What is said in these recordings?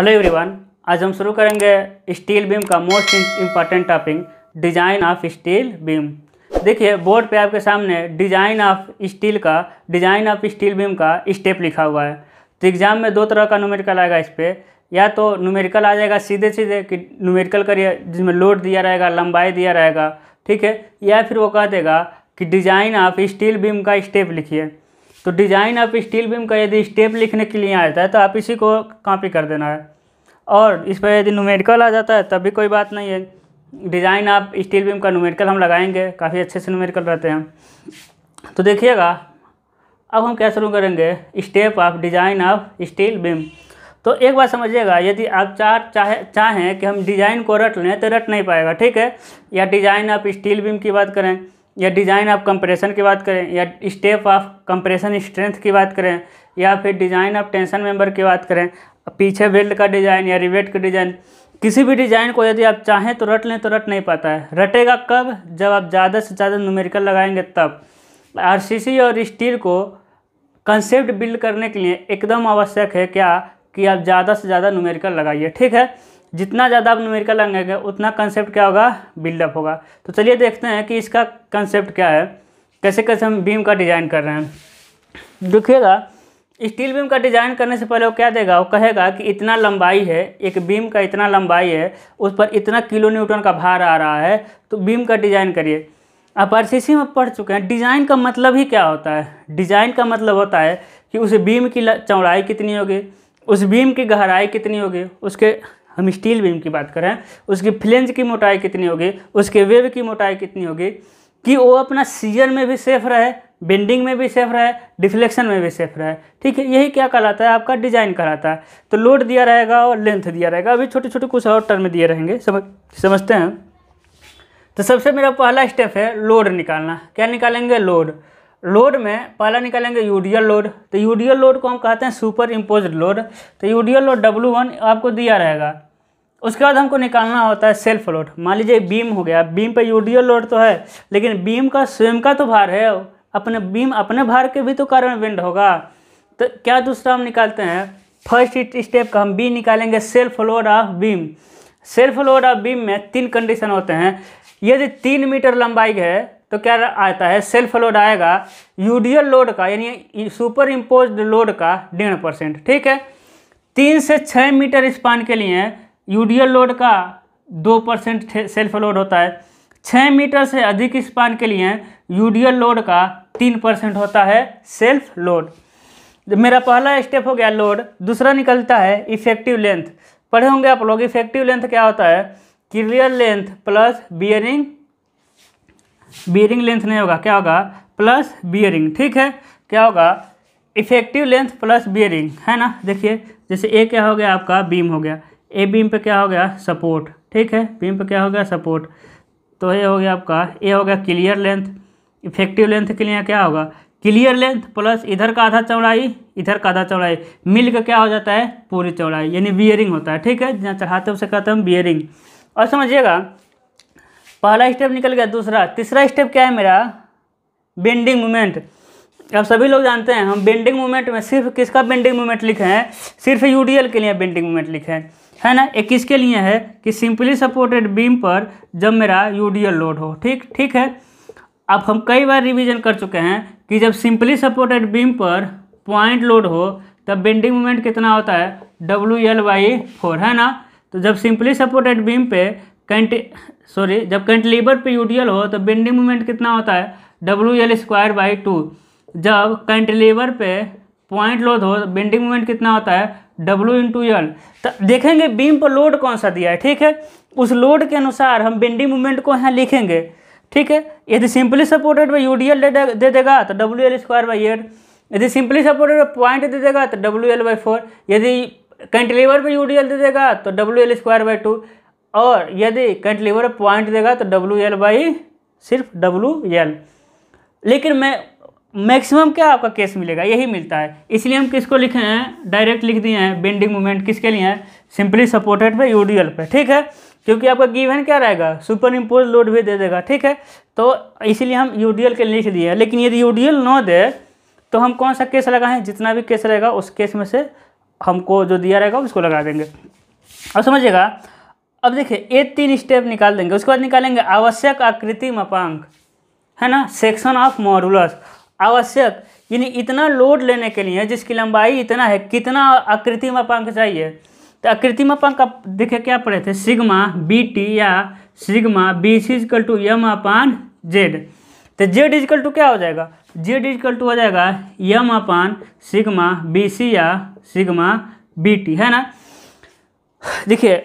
hello everyone आज हम शुरू करेंगे स्टील बीम का most important topic design of steel beam देखिए बोर्ड पे आपके सामने डिज़ाइन ऑफ स्टील का डिज़ाइन ऑफ स्टील बीम का स्टेप लिखा हुआ है तो एग्ज़ाम में दो तरह का न्यूमेरिकल आएगा इस पर या तो न्यूमेरिकल आ जाएगा सीधे सीधे कि न्यूमेरिकल करिए जिसमें लोड दिया रहेगा लंबाई दिया रहेगा ठीक है या फिर वो कह देगा कि डिज़ाइन ऑफ स्टील बीम का स्टेप लिखिए तो डिज़ाइन आप स्टील बीम का यदि स्टेप लिखने के लिए आ जाता है तो आप इसी को कॉपी कर देना है और इस पर यदि न्यूमेरिकल आ जाता है तब भी कोई बात नहीं है डिज़ाइन आप स्टील बीम का नुमेरिकल हम लगाएंगे काफ़ी अच्छे से नुमेरिकल रहते हैं तो देखिएगा अब हम क्या शुरू करेंगे step of design of steel beam तो एक बात समझिएगा यदि आप चार चाहे चाहें कि हम डिज़ाइन को रट लें तो रट नहीं पाएगा ठीक है या डिज़ाइन ऑफ स्टील बीम की बात करें या डिज़ाइन ऑफ कंप्रेशन की बात करें या स्टेप ऑफ कंप्रेशन स्ट्रेंथ की बात करें या फिर डिज़ाइन ऑफ टेंशन मेंबर की बात करें पीछे बेल्ट का डिज़ाइन या रिवेट का डिज़ाइन किसी भी डिज़ाइन को यदि आप चाहें तो रट लें तो रट नहीं पाता है रटेगा कब जब आप ज़्यादा से ज़्यादा न्यूमेरिकल लगाएंगे तब आर और स्टील को कंसेप्ट बिल्ड करने के लिए एकदम आवश्यक है क्या कि आप ज़्यादा से ज़्यादा न्यूमेरिकल लगाइए ठीक है जितना ज़्यादा आप न्यूमेरिकल लगाएंगे उतना कंसेप्ट क्या होगा बिल्डअप होगा तो चलिए देखते हैं कि इसका कंसेप्ट क्या है कैसे कैसे हम बीम का डिज़ाइन कर रहे हैं देखिएगा स्टील बीम का डिज़ाइन करने से पहले वो क्या देगा वो कहेगा कि इतना लंबाई है एक बीम का इतना लंबाई है उस पर इतना किलो न्यूटन का भार आ रहा है तो बीम का डिज़ाइन करिए आप आर में पढ़ चुके हैं डिज़ाइन का मतलब ही क्या होता है डिज़ाइन का मतलब होता है कि उस बीम की चौड़ाई कितनी होगी उस बीम की गहराई कितनी होगी उसके हम स्टील बीम की बात करें उसकी फ्लेंज की मोटाई कितनी होगी उसके वेव की मोटाई कितनी होगी कि वो अपना सीजर में भी सेफ रहे बेंडिंग में भी सेफ रहे डिफ्लेक्शन में भी सेफ रहे ठीक है यही क्या कहलाता है आपका डिजाइन कहलाता है तो लोड दिया रहेगा और लेंथ दिया रहेगा अभी छोटे छोटे कुछ और टर्म दिए रहेंगे समझ समझते हैं तो सबसे मेरा पहला स्टेप है लोड निकालना क्या निकालेंगे लोड लोड में पहला निकालेंगे यूडियल लोड तो यूडियल लोड को हम कहते हैं सुपर इम्पोज लोड तो यूडियल लोड डब्लू वन आपको दिया रहेगा उसके बाद हमको निकालना होता है सेल्फ लोड मान लीजिए बीम हो गया बीम पर यूडियल लोड तो है लेकिन बीम का स्वयं का तो भार है अपने बीम अपने भार के भी तो कारण विंड होगा तो क्या दूसरा हम निकालते हैं फर्स्ट स्टेप का हम बी निकालेंगे self load of beam self load of beam में तीन कंडीशन होते हैं यदि तीन मीटर लंबाई है तो क्या आता है सेल्फ लोड आएगा यूडियल लोड का यानी सुपर इम्पोज लोड का डेढ़ परसेंट ठीक है तीन से छः मीटर स्पान के लिए यूडियल लोड का दो परसेंट सेल्फ लोड होता है छः मीटर से अधिक स्पान के लिए यूडियल लोड का तीन परसेंट होता है सेल्फ लोड मेरा पहला स्टेप हो गया लोड दूसरा निकलता है इफेक्टिव लेंथ पढ़े होंगे आप लोग इफेक्टिव लेंथ क्या होता है clear length plus bearing bearing length नहीं होगा क्या होगा प्लस बियरिंग ठीक है क्या होगा इफेक्टिव लेंथ प्लस बियरिंग है ना देखिए जैसे ए क्या हो गया आपका बीम हो गया ए बीम पे क्या हो गया सपोर्ट ठीक है बीम पे क्या हो गया सपोर्ट तो ये हो गया आपका ए हो गया क्लियर लेंथ इफेक्टिव लेंथ के लिए क्या होगा क्लियर लेंथ प्लस इधर का आधा चौड़ाई इधर का आधा चौड़ाई मिल के क्या हो जाता है पूरी चौड़ाई यानी बियरिंग होता है ठीक है जहाँ चढ़ाते उसे कहते हैं बियरिंग और समझिएगा पहला स्टेप निकल गया दूसरा तीसरा स्टेप क्या है मेरा बेंडिंग मूवमेंट अब सभी लोग जानते हैं हम बेंडिंग मूवमेंट में सिर्फ किसका बेंडिंग मूवमेंट लिखे हैं सिर्फ यूडीएल के लिए बेंडिंग मूवमेंट लिखे हैं है ना एक किसके लिए है कि सिंपली सपोर्टेड बीम पर जब मेरा यूडीएल लोड हो ठीक ठीक है अब हम कई बार रिवीजन कर चुके हैं कि जब सिंपली सपोर्टेड बीम पर पॉइंट लोड हो तब बेंडिंग मूवमेंट कितना होता है डब्ल्यू एल वाई फोर है ना तो जब सिंपली सपोर्टेड बीम पे कंट सॉरी जब पे यूडियल हो तो बेंडिंग मोमेंट कितना होता है W L square by two जब कंटलीवर पे पॉइंट लोड हो तो बेंडिंग मोमेंट कितना होता है डब्ल्यू इंटू एल तो देखेंगे बीम पर लोड कौन सा दिया है ठीक है उस लोड के अनुसार हम बेंडिंग मोमेंट को यहाँ लिखेंगे ठीक है यदि सिंपली सपोर्टेड बाई यूडीएल दे देगा तो W L square by eight यदि सिंपली सपोर्टेड पॉइंट दे देगा तो डब्ल्यू एल बाई फोर यदि कैंटिलीवर पर यू डी एल दे देगा तो W L square by two और यदि कैंटिलीवर पॉइंट देगा तो डब्ल्यू एल बाई सिर्फ डब्ल्यू एल लेकिन मैं मैक्सिमम क्या आपका केस मिलेगा यही मिलता है इसलिए हम किसको लिखे हैं डायरेक्ट लिख दिए हैं बेंडिंग मूवमेंट किसके लिए हैं सिंपली सपोर्टेड पे यूडीएल पे ठीक है क्योंकि आपका गिवन क्या रहेगा सुपर इम्पोज लोड भी दे देगा ठीक है तो इसीलिए हम यूडीएल के लिख दिए हैं लेकिन यदि यूडीएल ना दे तो हम कौन सा केस लगाएं जितना भी केस रहेगा उस केस में से हमको जो दिया रहेगा उसको लगा देंगे अब समझिएगा अब देखिए ये तीन स्टेप निकाल देंगे उसके बाद निकालेंगे आवश्यक आकृति मापांक है ना सेक्शन ऑफ मॉडुलस आवश्यक यानी इतना लोड लेने के लिए जिसकी लंबाई इतना है कितना आकृति मापांक चाहिए तो आकृति मापांक आप देखिए क्या पढ़े थे सिग्मा बी टी या sigma B C is equal to M upon Z तो जेड इजकल टू क्या हो जाएगा जेड इजकल टू हो जाएगा यम अपान सिग्मा बी सी या सिग्मा बी टी है ना देखिए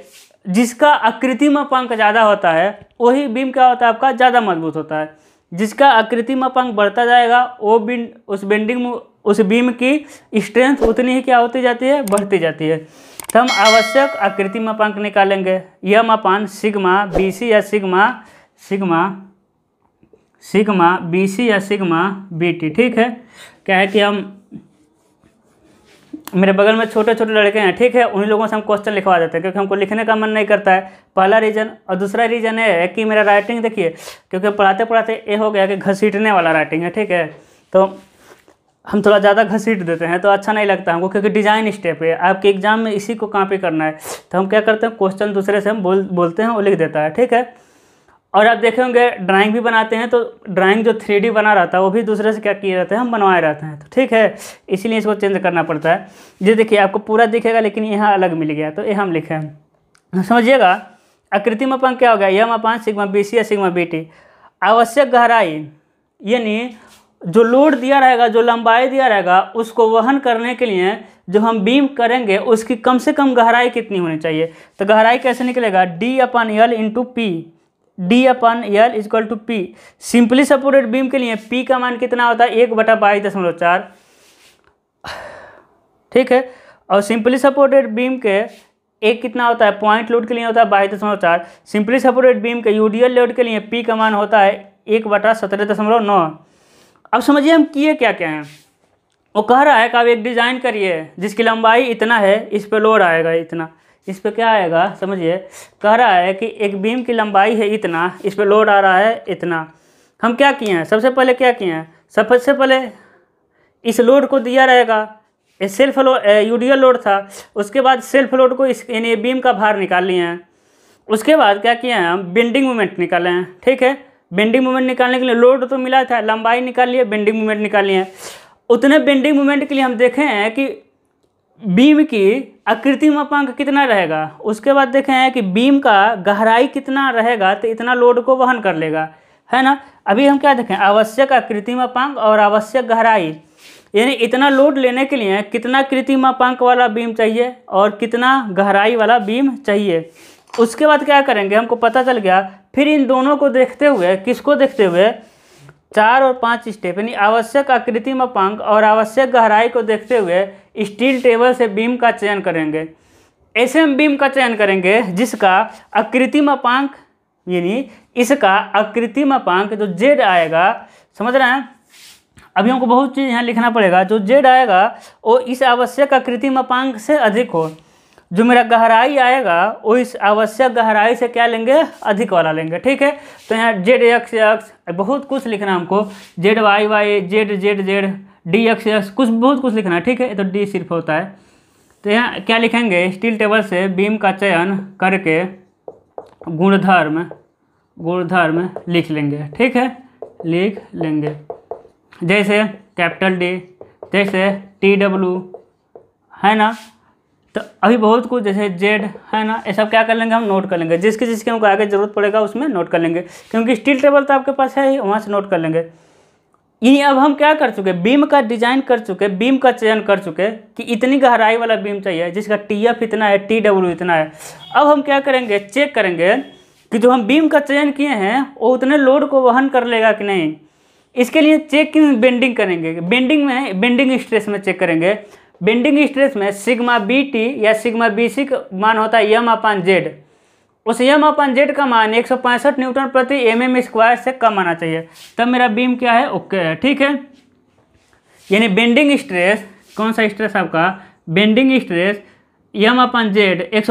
जिसका आकृति में पंख ज़्यादा होता है वही बीम क्या होता है आपका ज़्यादा मजबूत होता है जिसका आकृति में पंख बढ़ता जाएगा वो बिन उस बेंडिंग उस बीम की स्ट्रेंथ उतनी ही क्या होती जाती है बढ़ती जाती है तो हम आवश्यक आकृति में पंख निकालेंगे यह मापान सिग्मा बीसी या सिग्मा सिग्मा सिग्मा बीसी या सिग्मा बीटी ठीक है क्या है कि हम मेरे बगल में छोटे छोटे लड़के हैं ठीक है उन्हीं लोगों से हम क्वेश्चन लिखवा देते हैं क्योंकि हमको लिखने का मन नहीं करता है पहला रीज़न और दूसरा रीज़न है कि मेरा राइटिंग देखिए क्योंकि पढ़ाते पढ़ाते ये हो गया कि घसीटने वाला राइटिंग है ठीक है तो हम थोड़ा ज़्यादा घसीट देते हैं तो अच्छा नहीं लगता हमको क्योंकि डिज़ाइन स्टेप है आपके एग्ज़ाम में इसी को कॉपी करना है तो हम क्या करते हैं क्वेश्चन दूसरे से हम बोल बोलते हैं और लिख देता है ठीक है और आप देखे होंगे ड्राइंग भी बनाते हैं तो ड्राइंग जो थ्री बना रहता है वो भी दूसरे से क्या किए रहते हैं हम बनवाए रहते हैं तो ठीक है इसीलिए इसको चेंज करना पड़ता है ये देखिए आपको पूरा दिखेगा लेकिन यहाँ अलग मिल गया तो ये हम लिखे हैं तो समझिएगा आकृति मापांक क्या हो गया यह अपान सिग्मा बी सी या सिग्मा बी टी आवश्यक गहराई यानी जो लोड दिया रहेगा जो लंबाई दिया रहेगा उसको वहन करने के लिए जो हम बीम करेंगे उसकी कम से कम गहराई कितनी होनी चाहिए तो गहराई कैसे निकलेगा D upon L into P D upon L is to P simply supported beam के लिए पी का मान कितना होता है एक बटा बाईस दशमलव चार ठीक है और सिंपली सपोर्टेड बीम के एक कितना होता है पॉइंट लोड के लिए होता है बाईस दशमलव चार सिंपली सपोर्टेड बीम के यूडीएल लोड के लिए पी का मान होता है एक बटा सत्रह दशमलव नौ अब समझिए हम किए क्या क्या हैं वो कह रहा है कि आप एक डिज़ाइन करिए जिसकी लंबाई इतना है इस पर लोड आएगा इतना इस पर क्या आएगा समझिए कह रहा है कि एक बीम की लंबाई है इतना इस पर लोड आ रहा है इतना हम क्या किए हैं सबसे पहले क्या किए हैं सबसे पहले इस लोड को दिया रहेगा सेल्फ लो यूडियल लोड था उसके बाद सेल्फ लोड को इस यानी बीम का भार निकाल लिए हैं उसके बाद क्या किए हैं हम बेंडिंग मोमेंट निकाले हैं ठीक है बेंडिंग मोमेंट निकालने के लिए लोड तो मिला था लंबाई निकाल लिए बेंडिंग मोमेंट निकाल लिए उतने बेंडिंग मोमेंट के लिए हम देखे हैं कि बीम की आकृति मापांक कितना रहेगा उसके बाद देखें हैं कि बीम का गहराई कितना रहेगा तो इतना लोड को वहन कर लेगा है ना अभी हम क्या देखें आवश्यक आकृति मापांक और आवश्यक गहराई यानी इतना लोड लेने के लिए कितना कृति मापांक वाला बीम चाहिए और कितना गहराई वाला बीम चाहिए उसके बाद क्या करेंगे हमको पता चल गया फिर इन दोनों को देखते हुए किसको देखते हुए चार और पाँच स्टेप यानी आवश्यक आकृति मापांक और आवश्यक गहराई को देखते हुए स्टील टेबल से बीम का चयन करेंगे ऐसे हम बीम का चयन करेंगे जिसका आकृति मापांक यानी इसका आकृति मापांक जो जेड आएगा समझ रहे हैं अभी हमको बहुत चीज़ यहाँ लिखना पड़ेगा जो जेड आएगा वो इस आवश्यक आकृति मापांक से अधिक हो जो मेरा गहराई आएगा वो इस आवश्यक गहराई से क्या लेंगे अधिक वाला लेंगे ठीक है तो यहाँ जेड एक्स एक्स बहुत कुछ लिखना हमको Z Y Y Z Z Z D X X कुछ बहुत कुछ लिखना है ठीक है तो डी सिर्फ होता है तो यहाँ क्या लिखेंगे स्टील टेबल से बीम का चयन करके गुणधर्म गुणधर्म लिख लेंगे ठीक है लिख लेंगे जैसे कैपिटल डी जैसे टी डब्लू है ना तो अभी बहुत कुछ जैसे जेड है ना ये सब क्या कर लेंगे हम नोट कर लेंगे जिसके जिसकी हमको आगे ज़रूरत पड़ेगा उसमें नोट कर लेंगे क्योंकि स्टील टेबल तो आपके पास है ही वहाँ से नोट कर लेंगे यही अब हम क्या कर चुके बीम का डिजाइन कर चुके बीम का चयन कर चुके कि इतनी गहराई वाला बीम चाहिए जिसका टी एफ इतना है टी डब्ल्यू इतना है अब हम क्या करेंगे चेक करेंगे कि जो हम बीम का चयन किए हैं वो उतने लोड को वहन कर लेगा कि नहीं इसके लिए चेक किन बेंडिंग करेंगे बेंडिंग में बेंडिंग स्ट्रेस में चेक करेंगे बेंडिंग स्ट्रेस में सिग्मा बी टी या सिग्मा बी सी का मान होता है यम अपान जेड यम अपन जेड का मान एक न्यूटन प्रति एम एम स्क्वायर से कम आना चाहिए तब मेरा बीम क्या है ओके है ठीक है यानी बेंडिंग स्ट्रेस कौन सा स्ट्रेस आपका bending stress M upon Z एक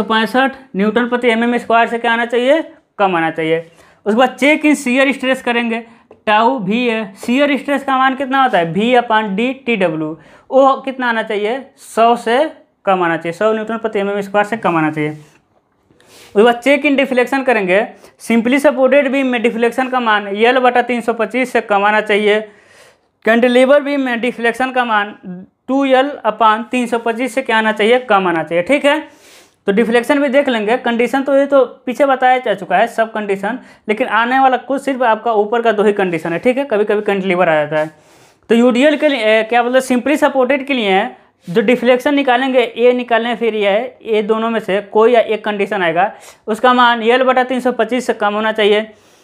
न्यूटन प्रति एम एम स्क्वायर से क्या आना चाहिए कम आना चाहिए उसके बाद चेक इन सीयर स्ट्रेस करेंगे टाउ भी है सीयर स्ट्रेस का मान कितना होता है भी upon D T W O कितना आना चाहिए सौ से कम आना चाहिए सौ न्यूटन प्रति एम एम स्क्वायर से कम आना चाहिए उसके बाद चेक इन डिफ्लेक्शन करेंगे सिंपली सपोर्टेड बीम में डिफ्लेक्शन का मान यल बटा तीन सौ पच्चीस से कम आना चाहिए कैंडिलीवर बीम में डिफ्लेक्शन का मान टू यल अपान तीन सौ पच्चीस से क्या आना चाहिए कम आना चाहिए ठीक है तो डिफ्लेक्शन भी देख लेंगे कंडीशन तो ये तो पीछे बताया जा चुका है सब कंडीशन लेकिन आने वाला कुछ सिर्फ आपका ऊपर का दो ही कंडीशन है ठीक है कभी कभी कैंटिलीवर आ जाता है तो यूडीएल के लिए क्या बोलते हैं सिंपली सपोर्टेड के लिए जो डिफ्लेक्शन निकालेंगे ए निकालने फिर यह है ए दोनों में से कोई या एक कंडीशन आएगा उसका मान यल बटा तीन सौ पच्चीस से कम होना चाहिए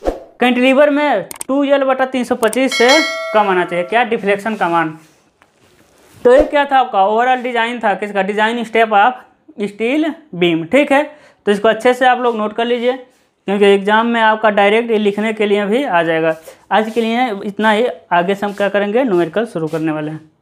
कैंटिलीवर में टू यल बटा तीन सौ पच्चीस से कम आना चाहिए क्या डिफ्लेक्शन का मान तो ये क्या था आपका ओवरऑल डिजाइन था किसका design step of steel beam ठीक है तो इसको अच्छे से आप लोग नोट कर लीजिए क्योंकि एग्जाम में आपका डायरेक्ट लिखने के लिए भी आ जाएगा आज के लिए इतना ही आगे से हम क्या करेंगे न्यूमेरिकल शुरू करने वाले हैं